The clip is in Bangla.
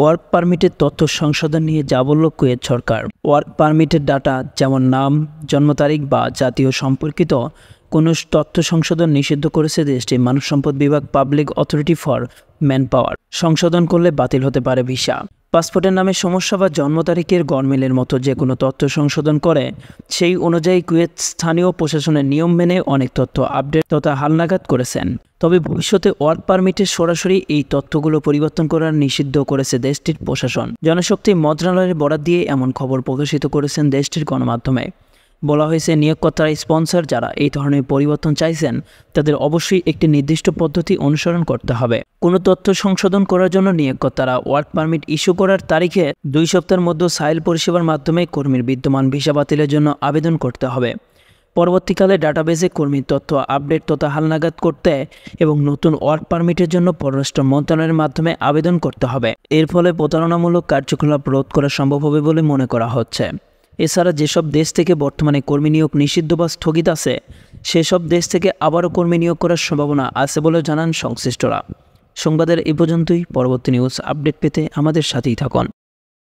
ওয়ার্ক পারমিটের তথ্য সংশোধন নিয়ে যা বলল কুয়েত সরকার ওয়ার্ক পারমিটের ডাটা যেমন নাম জন্ম তারিখ বা জাতীয় সম্পর্কিত কোনো তথ্য সংশোধন নিষিদ্ধ করেছে দেশটির মানব সম্পদ বিভাগ public authority for manpower সংশোধন করলে বাতিল হতে পারে ভিসা পাসপোর্টের নামে সমস্যা বা জন্ম তারিখের গরমিলের মতো যে কোনো তথ্য সংশোধন করে সেই অনুযায়ী কুয়েত স্থানীয় প্রশাসনের নিয়ম মেনে অনেক তথ্য আপডেট তথা হালনাগাদ করেছেন তবে ভবিষ্যতে ওয়ার্ক পারমিটে সরাসরি এই তথ্যগুলো পরিবর্তন করার নিষিদ্ধ করেছে দেশটির প্রশাসন জনশক্তি মন্ত্রণালয়ের বরাদ দিয়ে এমন খবর প্রকাশিত করেছেন দেশটির গণমাধ্যমে বলা হয়েছে নিয়োগকর্তারা স্পন্সর যারা এই ধরনের পরিবর্তন চাইছেন তাদের অবশ্যই একটি নির্দিষ্ট পদ্ধতি অনুসরণ করতে হবে কোনো তথ্য সংশোধন করার জন্য নিয়োগকর্তারা ওয়ার্ক পারমিট ইস্যু করার তারিখে দুই সপ্তাহের মধ্যে সাইল পরিষেবার মাধ্যমে কর্মীর বিদ্যমান ভিসা বাতিলের জন্য আবেদন করতে হবে পরবর্তীকালে ডাটাবেসে কর্মীর তথ্য আপডেট তথা হালনাগাদ করতে এবং নতুন ওয়ার্ক পারমিটের জন্য পররাষ্ট্র মন্ত্রণালয়ের মাধ্যমে আবেদন করতে হবে এর ফলে প্রতারণামূলক কার্যকলাপ রোধ করা সম্ভব হবে বলে মনে করা হচ্ছে এছাড়া যেসব দেশ থেকে বর্তমানে কর্মী নিয়োগ নিষিদ্ধ বা স্থগিত আছে সেসব দেশ থেকে আবারও কর্মী নিয়োগ করার সম্ভাবনা আছে বলে জানান সংশ্লিষ্টরা সংবাদের এ পর্যন্তই পরবর্তী নিউজ আপডেট পেতে আমাদের সাথেই থাকুন